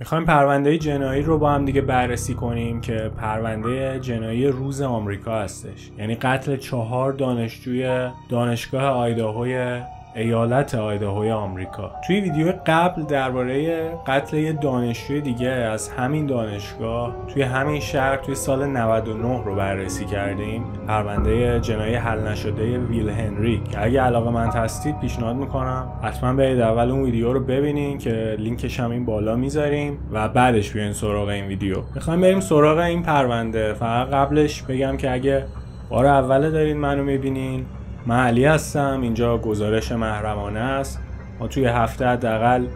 میخوایم پرونده جنایی رو با هم دیگه بررسی کنیم که پرونده جنایی روز آمریکا هستش یعنی قتل چهار دانشجوی دانشگاه آیداهوی ایالت آیداهوی آمریکا توی ویدیو قبل درباره قتل یه دانشجوی دیگه از همین دانشگاه توی همین شهر توی سال 99 رو بررسی کردیم پرونده جنایی حل نشده ویل هنری که اگه علاقه من هستید پیشنهاد میکنم حتما برید اول اون ویدیو رو ببینین که لینکش هم این بالا میذاریم و بعدش بیاین سراغ این ویدیو میخوایم بریم سراغ این پرونده فقط قبلش بگم که اگه بار اول دارین منو میبینین من علی هستم اینجا گزارش محرمانه است ما توی هفته حداقل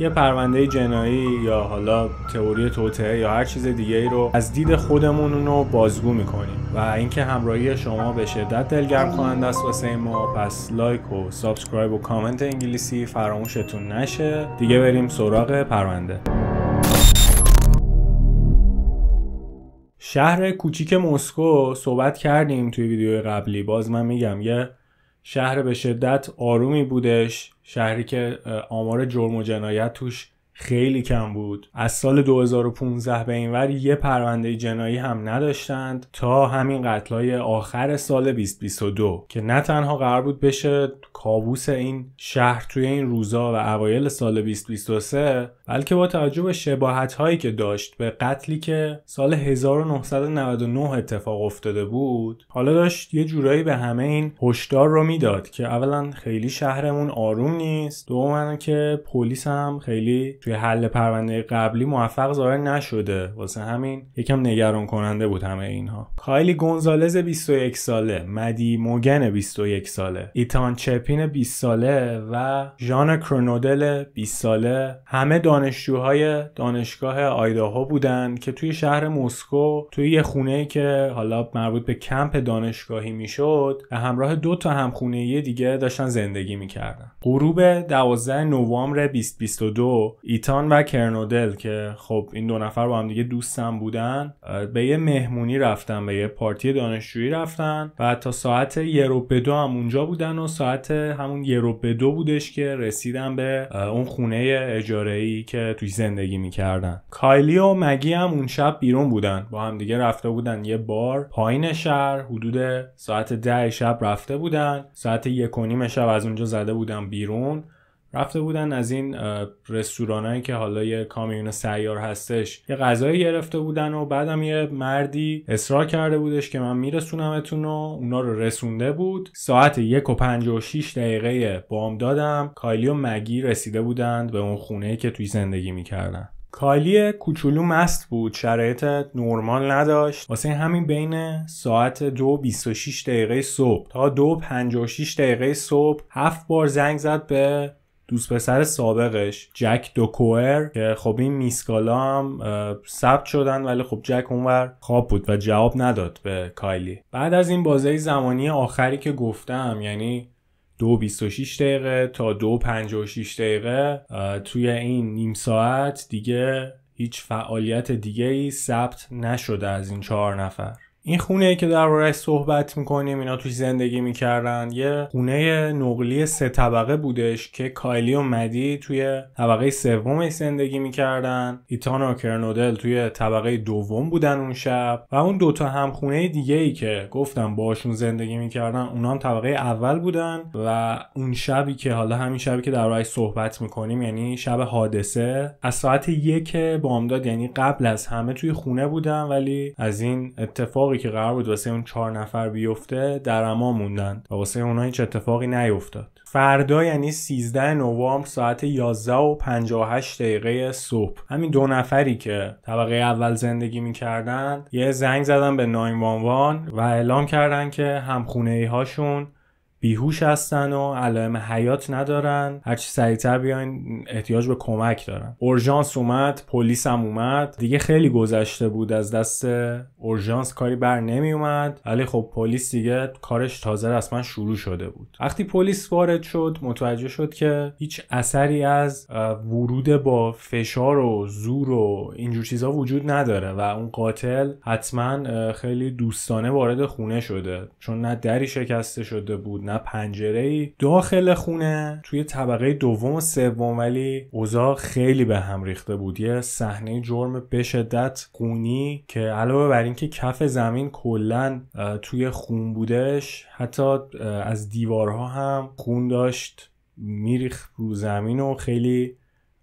یه پرونده جنایی یا حالا تئوری توطعه یا هر چیز دیگه ای رو از دید خودمون رو بازگو میکنیم و اینکه همراهی شما به شدت دلگرم کننده است واسه ما پس لایک و سابسکرایب و کامنت انگلیسی فراموشتون نشه دیگه بریم سراغ پرونده شهر کوچیک مسکو صحبت کردیم توی ویدیو قبلی باز من میگم یه شهر به شدت آرومی بودش شهری که آمار جرم و جنایت توش خیلی کم بود از سال 2015 به این ور یه پرونده جنایی هم نداشتند تا همین قتلای آخر سال 2022 که نه تنها قرار بود بشه کابوس این شهر توی این روزا و اوایل سال 2023 بلکه با توجه به شباهت هایی که داشت به قتلی که سال 1999 اتفاق افتاده بود حالا داشت یه جورایی به همه این هشدار رو میداد که اولا خیلی شهرمون آروم نیست دوما که پلیس هم خیلی توی حل پرونده قبلی موفق ظاهر نشده واسه همین یکم نگران کننده بود همه اینها کایلی گونزالز 21 ساله مدی موگن 21 ساله ایتان چپین 20 ساله و ژان کرونودل 20 ساله همه دانشجوهای دانشگاه آیداهو بودن که توی شهر مسکو توی یه خونه که حالا مربوط به کمپ دانشگاهی میشد و همراه دو تا همخونه دیگه داشتن زندگی میکردن غروب 12 نوامبر 2022 ایتان و کرنودل که خب این دو نفر با هم دیگه دوستم بودن به یه مهمونی رفتن به یه پارتی دانشجویی رفتن و تا ساعت یروپ دو هم اونجا بودن و ساعت همون یه دو بودش که رسیدن به اون خونه اجاره ای که توی زندگی میکردن کایلی و مگی هم اون شب بیرون بودن با هم دیگه رفته بودن یه بار پایین شهر حدود ساعت ده شب رفته بودن ساعت یک و نیم شب از اونجا زده بودن بیرون رفته بودن از این رستورانایی که حالا یه کامیون سیار هستش یه غذایی گرفته بودن و بعدم یه مردی اصرار کرده بودش که من میرسونمتون و اونا رو رسونده بود ساعت یک و پنج و شیش دقیقه بام دادم کایلی و مگی رسیده بودند به اون خونه که توی زندگی میکردن کایلی کوچولو مست بود شرایط نرمال نداشت واسه همین بین ساعت دو 26 دقیقه صبح تا دو دقیقه صبح هفت بار زنگ زد به دوست پسر سابقش جک دوکوئر که خب این میسکالا هم ثبت شدن ولی خب جک اونور خواب بود و جواب نداد به کایلی بعد از این بازه زمانی آخری که گفتم یعنی دو شیش دقیقه تا دو شیش دقیقه توی این نیم ساعت دیگه هیچ فعالیت دیگه ای ثبت نشده از این چهار نفر این خونه که که دربارهش صحبت میکنیم اینا توش زندگی میکردن یه خونه نقلی سه طبقه بودش که کایلی و مدی توی طبقه سوم زندگی میکردن ایتان و کرنودل توی طبقه دوم بودن اون شب و اون دوتا هم خونه دیگه ای که گفتم باشون زندگی میکردن اونا هم طبقه اول بودن و اون شبی که حالا همین شبی که دربارهش صحبت میکنیم یعنی شب حادثه از ساعت یک بامداد یعنی قبل از همه توی خونه بودن ولی از این اتفاقی که قرار بود واسه اون چهار نفر بیفته اما موندند و واسه اونها هیچ اتفاقی نیفتاد فردا یعنی 13 نوامبر ساعت 11 و 58 دقیقه صبح همین دو نفری که طبقه اول زندگی میکردن یه زنگ زدن به 911 و اعلام کردن که همخونه هاشون بیهوش هستن و علائم حیات ندارن هرچی سریعتر بیاین احتیاج به کمک دارن اورژانس اومد پلیس هم اومد دیگه خیلی گذشته بود از دست اورژانس کاری بر نمی اومد ولی خب پلیس دیگه کارش تازه رسما شروع شده بود وقتی پلیس وارد شد متوجه شد که هیچ اثری از ورود با فشار و زور و اینجور چیزا وجود نداره و اون قاتل حتما خیلی دوستانه وارد خونه شده چون نه دری شکسته شده بود نه پنجره ای داخل خونه توی طبقه دوم و سوم ولی اوضاع خیلی به هم ریخته بود یه صحنه جرم به شدت خونی که علاوه بر اینکه کف زمین کلا توی خون بودش حتی از دیوارها هم خون داشت میریخ رو زمین و خیلی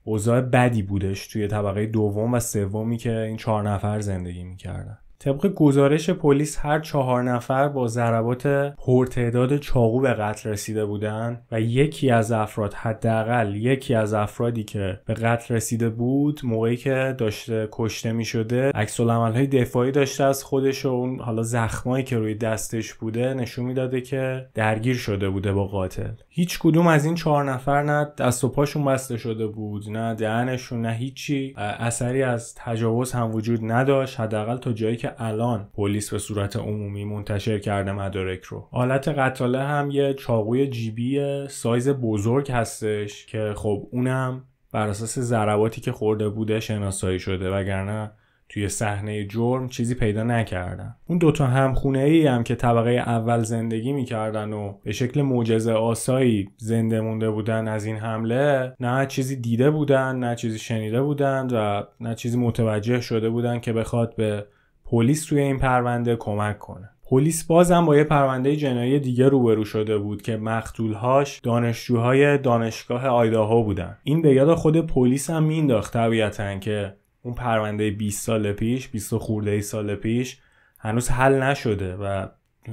اوضاع بدی بودش توی طبقه دوم و سومی که این چهار نفر زندگی میکردن طبق گزارش پلیس هر چهار نفر با ضربات پرتعداد چاقو به قتل رسیده بودند و یکی از افراد حداقل یکی از افرادی که به قتل رسیده بود موقعی که داشته کشته می شده عکس های دفاعی داشته از خودش و اون حالا زخمایی که روی دستش بوده نشون میداده که درگیر شده بوده با قاتل هیچ کدوم از این چهار نفر نه دست و پاشون بسته شده بود نه دهنشون نه هیچی اثری از تجاوز هم وجود نداشت حداقل تا جایی که الان پلیس به صورت عمومی منتشر کرده مدارک رو حالت قتاله هم یه چاقوی جیبی سایز بزرگ هستش که خب اونم بر اساس ضرباتی که خورده بوده شناسایی شده وگرنه توی صحنه جرم چیزی پیدا نکردن اون دوتا همخونه ای هم که طبقه اول زندگی میکردن و به شکل معجزه آسایی زنده مونده بودن از این حمله نه چیزی دیده بودن نه چیزی شنیده بودن و نه چیزی متوجه شده بودن که بخواد به پلیس توی این پرونده کمک کنه پلیس بازم با یه پرونده جنایی دیگه روبرو شده بود که مقتولهاش دانشجوهای دانشگاه آیداهو بودن این به یاد خود پلیس هم مینداخت طبیعتا که اون پرونده 20 سال پیش 20 خورده ای سال پیش هنوز حل نشده و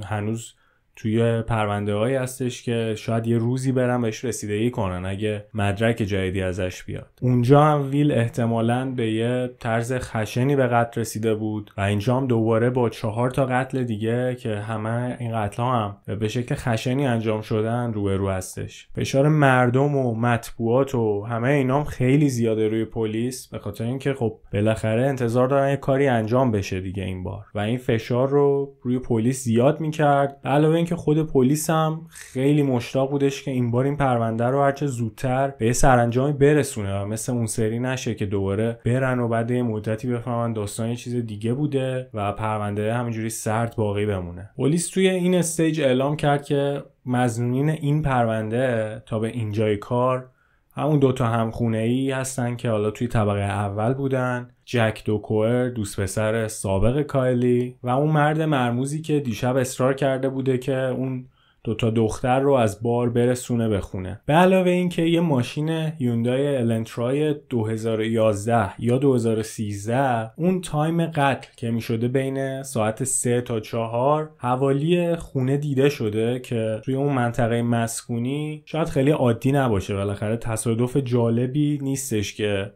هنوز توی پرونده هایی هستش که شاید یه روزی برن بهش رسیدگی کنن اگه مدرک جدیدی ازش بیاد اونجا هم ویل احتمالا به یه طرز خشنی به قتل رسیده بود و اینجا هم دوباره با چهار تا قتل دیگه که همه این قتل هم به شکل خشنی انجام شدن رو هستش فشار مردم و مطبوعات و همه اینا هم خیلی زیاده روی پلیس به خاطر اینکه خب بالاخره انتظار دارن یه کاری انجام بشه دیگه این بار و این فشار رو روی پلیس زیاد میکرد علاوه اینکه خود پلیس هم خیلی مشتاق بودش که این بار این پرونده رو هرچه زودتر به یه سرانجامی برسونه و مثل اون سری نشه که دوباره برن و بعد یه مدتی بفهمن داستان یه چیز دیگه بوده و پرونده همینجوری سرد باقی بمونه پلیس توی این استیج اعلام کرد که مزنونین این پرونده تا به اینجای کار همون دوتا همخونه ای هستن که حالا توی طبقه اول بودن جک دوکوئر دوست پسر سابق کایلی و اون مرد مرموزی که دیشب اصرار کرده بوده که اون دوتا دختر رو از بار برسونه به خونه به علاوه اینکه یه ماشین یوندای النترای 2011 یا 2013 اون تایم قتل که میشده بین ساعت 3 تا 4 حوالی خونه دیده شده که توی اون منطقه مسکونی شاید خیلی عادی نباشه بالاخره تصادف جالبی نیستش که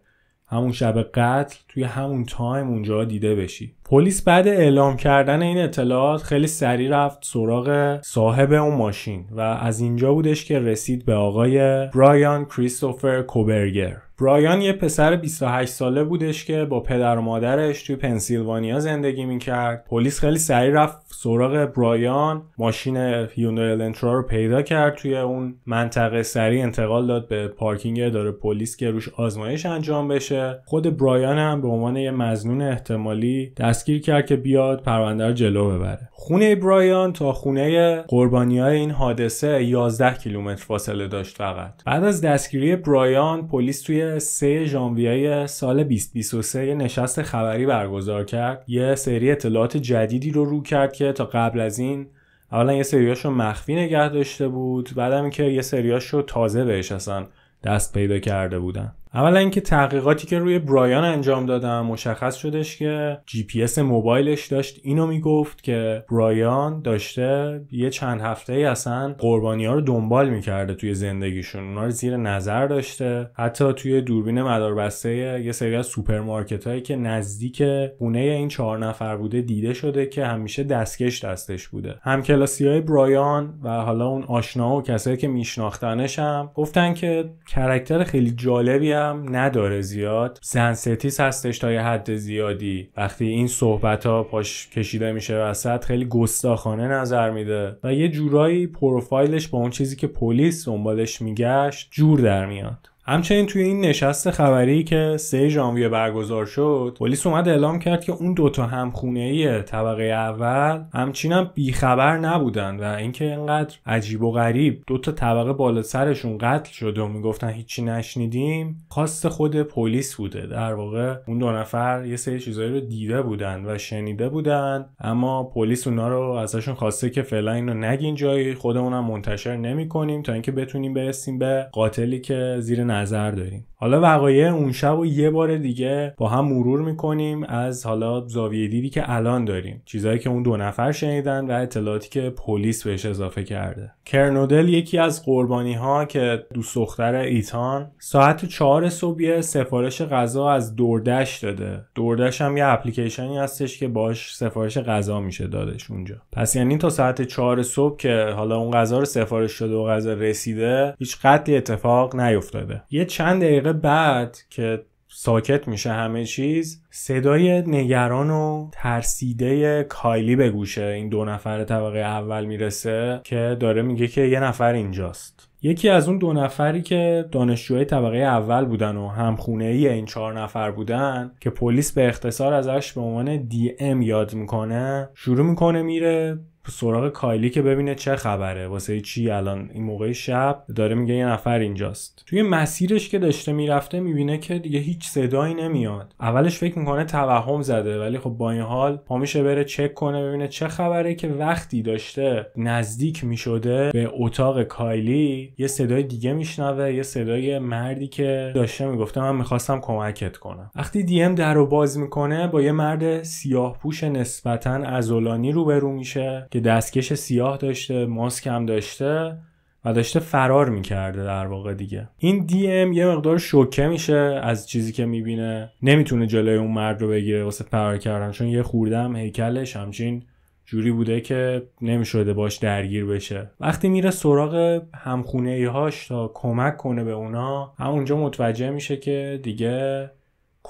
همون شب قتل توی همون تایم اونجا دیده بشی پلیس بعد اعلام کردن این اطلاعات خیلی سریع رفت سراغ صاحب اون ماشین و از اینجا بودش که رسید به آقای برایان کریستوفر کوبرگر برایان یه پسر 28 ساله بودش که با پدر و مادرش توی پنسیلوانیا زندگی میکرد پلیس خیلی سریع رفت سراغ برایان ماشین هیونو النترا رو پیدا کرد توی اون منطقه سریع انتقال داد به پارکینگ اداره پلیس که روش آزمایش انجام بشه خود برایان هم به عنوان یه مزنون احتمالی دستگیر کرد که بیاد پرونده رو جلو ببره خونه برایان تا خونه قربانی های این حادثه 11 کیلومتر فاصله داشت فقط بعد از دستگیری برایان پلیس توی 3 ژانویه سال 2023 نشست خبری برگزار کرد یه سری اطلاعات جدیدی رو رو کرد که تا قبل از این اولا یه رو مخفی نگه داشته بود بعدم که یه رو تازه بهش اصلا دست پیدا کرده بودن اولا اینکه تحقیقاتی که روی برایان انجام دادم مشخص شدش که جی پی اس موبایلش داشت اینو میگفت که برایان داشته یه چند هفته ای اصلا قربانی ها رو دنبال میکرده توی زندگیشون اونا رو زیر نظر داشته حتی توی دوربین مداربسته یه سری از سوپرمارکت هایی که نزدیک خونه این چهار نفر بوده دیده شده که همیشه دستکش دستش بوده کلاسی های برایان و حالا اون آشنا و کسایی که میشناختنش هم گفتن که کرکتر خیلی جالبی هم نداره زیاد سنسیتیس هستش تا یه حد زیادی وقتی این صحبت ها پاش کشیده میشه وسط خیلی گستاخانه نظر میده و یه جورایی پروفایلش با اون چیزی که پلیس دنبالش میگشت جور در میاد همچنین توی این نشست خبری که سه ژانویه برگزار شد پلیس اومد اعلام کرد که اون دوتا همخونه ای طبقه اول هم بیخبر نبودن و اینکه اینقدر عجیب و غریب دوتا طبقه بالا سرشون قتل شده و میگفتن هیچی نشنیدیم خواست خود پلیس بوده در واقع اون دو نفر یه سری چیزایی رو دیده بودن و شنیده بودن اما پلیس اونا رو ازشون خواسته که فعلا اینو نگین جایی خودمونم منتشر نمیکنیم تا اینکه بتونیم برسیم به قاتلی که زیر نظر داریم حالا وقایع اون شب و یه بار دیگه با هم مرور میکنیم از حالا زاویه دیدی که الان داریم چیزایی که اون دو نفر شنیدن و اطلاعاتی که پلیس بهش اضافه کرده کرنودل یکی از قربانی ها که دوست دختر ایتان ساعت چهار صبح سفارش غذا از دوردش داده دوردش هم یه اپلیکیشنی هستش که باش سفارش غذا میشه دادش اونجا پس یعنی تا ساعت چهار صبح که حالا اون غذا رو سفارش شده و غذا رسیده هیچ قتلی اتفاق نیفتاده یه چند دقیقه بعد که ساکت میشه همه چیز صدای نگران و ترسیده کایلی به گوشه این دو نفر طبقه اول میرسه که داره میگه که یه نفر اینجاست یکی از اون دو نفری که دانشجوی طبقه اول بودن و همخونه ای این چهار نفر بودن که پلیس به اختصار ازش به عنوان دی ام یاد میکنه شروع میکنه میره سراغ کایلی که ببینه چه خبره واسه چی الان این موقع شب داره میگه یه نفر اینجاست توی مسیرش که داشته میرفته میبینه که دیگه هیچ صدایی نمیاد اولش فکر میکنه توهم زده ولی خب با این حال پا بره چک کنه ببینه چه خبره که وقتی داشته نزدیک میشده به اتاق کایلی یه صدای دیگه میشنوه یه صدای مردی که داشته میگفته من میخواستم کمکت کنم وقتی دیم در رو باز میکنه با یه مرد سیاه پوش نسبتا ازولانی روبرو میشه که دستکش سیاه داشته ماسک هم داشته و داشته فرار میکرده در واقع دیگه این دی ام یه مقدار شوکه میشه از چیزی که میبینه نمیتونه جلوی اون مرد رو بگیره واسه فرار کردن چون یه خورده هم هیکلش همچین جوری بوده که نمیشده باش درگیر بشه وقتی میره سراغ همخونه هاش تا کمک کنه به اونا همونجا متوجه میشه که دیگه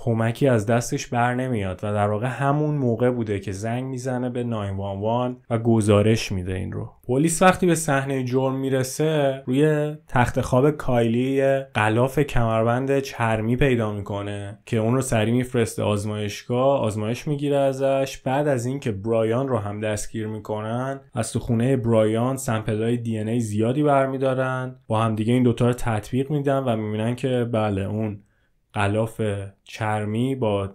کمکی از دستش بر نمیاد و در واقع همون موقع بوده که زنگ میزنه به 911 و گزارش میده این رو پلیس وقتی به صحنه جرم میرسه روی تخت خواب کایلی قلاف کمربند چرمی پیدا میکنه که اون رو سری میفرسته آزمایشگاه آزمایش میگیره ازش بعد از اینکه برایان رو هم دستگیر میکنن از تو خونه برایان سمپلای دی ای زیادی برمیدارن با همدیگه این دوتا رو تطبیق میدن و میبینن که بله اون غلاف چرمی با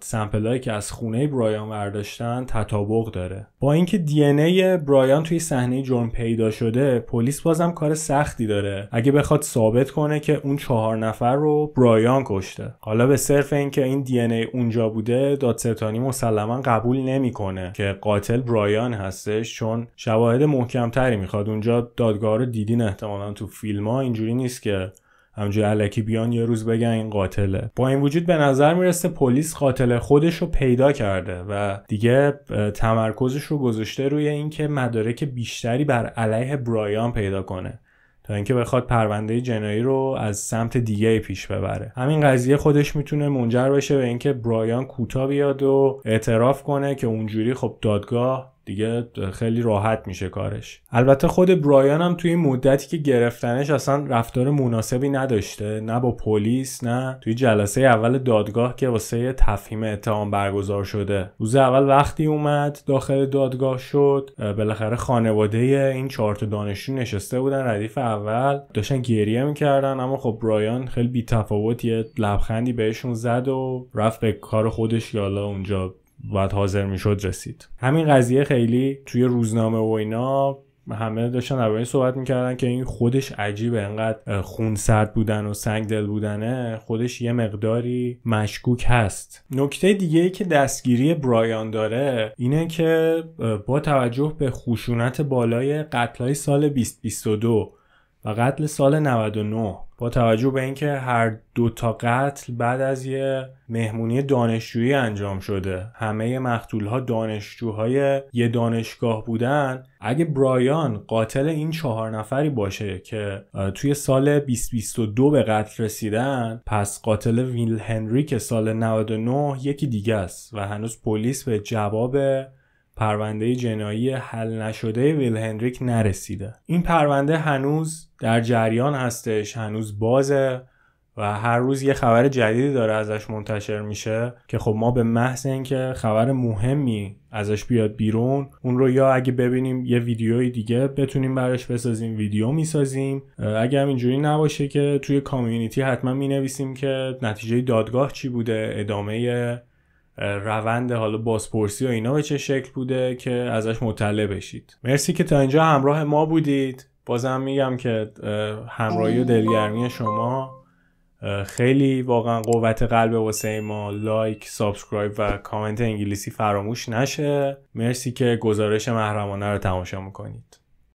هایی که از خونه برایان برداشتن تطابق داره با اینکه دی برایان توی صحنه جرم پیدا شده پلیس بازم کار سختی داره اگه بخواد ثابت کنه که اون چهار نفر رو برایان کشته حالا به صرف اینکه این دی اونجا بوده دادستانی مسلما قبول نمیکنه که قاتل برایان هستش چون شواهد محکمتری میخواد اونجا دادگاه رو دیدین احتمالا تو فیلم ها اینجوری نیست که همجوری علکی بیان یه روز بگن این قاتله با این وجود به نظر میرسه پلیس قاتل خودش رو پیدا کرده و دیگه تمرکزش رو گذاشته روی اینکه مدارک بیشتری بر علیه برایان پیدا کنه تا اینکه بخواد پرونده جنایی رو از سمت دیگه پیش ببره همین قضیه خودش میتونه منجر بشه به اینکه برایان کوتا بیاد و اعتراف کنه که اونجوری خب دادگاه دیگه خیلی راحت میشه کارش البته خود برایان هم توی این مدتی که گرفتنش اصلا رفتار مناسبی نداشته نه با پلیس نه توی جلسه اول دادگاه که واسه تفهیم اتهام برگزار شده روز اول وقتی اومد داخل دادگاه شد بالاخره خانواده این چهار دانشجو نشسته بودن ردیف اول داشتن گریه میکردن اما خب برایان خیلی تفاوت یه لبخندی بهشون زد و رفت به کار خودش حالا اونجا باید حاضر میشد رسید همین قضیه خیلی توی روزنامه و اینا همه داشتن درباره صحبت میکردن که این خودش عجیبه انقدر خون سرد بودن و سنگ دل بودنه خودش یه مقداری مشکوک هست نکته دیگه ای که دستگیری برایان داره اینه که با توجه به خشونت بالای قتلای سال 2022 و قتل سال 99 با توجه به اینکه هر دو تا قتل بعد از یه مهمونی دانشجویی انجام شده همه مقتول ها دانشجوهای یه دانشگاه بودن اگه برایان قاتل این چهار نفری باشه که توی سال 2022 به قتل رسیدن پس قاتل ویل هنری که سال 99 یکی دیگه است و هنوز پلیس به جواب پرونده جنایی حل نشده ویل هنریک نرسیده این پرونده هنوز در جریان هستش هنوز بازه و هر روز یه خبر جدیدی داره ازش منتشر میشه که خب ما به محض اینکه خبر مهمی ازش بیاد بیرون اون رو یا اگه ببینیم یه ویدیوی دیگه بتونیم براش بسازیم ویدیو میسازیم اگه هم اینجوری نباشه که توی کامیونیتی حتما مینویسیم که نتیجه دادگاه چی بوده ادامه روند حالا بازپرسی و اینا به چه شکل بوده که ازش مطلع بشید مرسی که تا اینجا همراه ما بودید بازم میگم که همراهی و دلگرمی شما خیلی واقعا قوت قلب واسه ما لایک سابسکرایب و کامنت انگلیسی فراموش نشه مرسی که گزارش محرمانه رو تماشا میکنید